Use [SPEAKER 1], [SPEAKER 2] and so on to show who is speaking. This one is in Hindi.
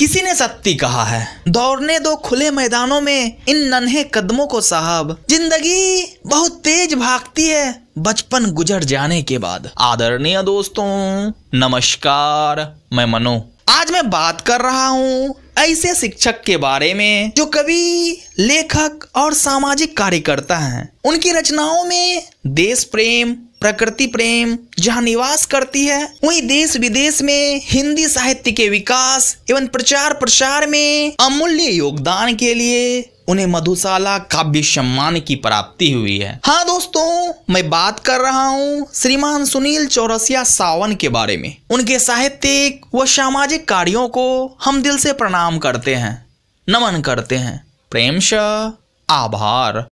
[SPEAKER 1] किसी ने सत्य कहा है दौड़ने दो खुले मैदानों में इन नन्हे कदमों को साहब जिंदगी बहुत तेज भागती है बचपन गुजर जाने के बाद आदरणीय दोस्तों
[SPEAKER 2] नमस्कार मैं मनो
[SPEAKER 1] आज मैं बात कर रहा हूँ ऐसे शिक्षक के बारे में जो कवि लेखक और सामाजिक कार्यकर्ता हैं उनकी रचनाओं में देश प्रेम प्रकृति प्रेम जहाँ निवास करती है वहीं देश विदेश में हिंदी साहित्य के विकास एवं प्रचार प्रसार में अमूल्य योगदान के लिए उन्हें मधुशाला काव्य
[SPEAKER 3] सम्मान की प्राप्ति हुई है
[SPEAKER 1] हाँ दोस्तों मैं बात कर रहा हूँ श्रीमान सुनील चौरसिया सावन के बारे में उनके साहित्यिक व सामाजिक कार्यों को हम दिल से प्रणाम करते हैं नमन करते हैं प्रेम शाह आभार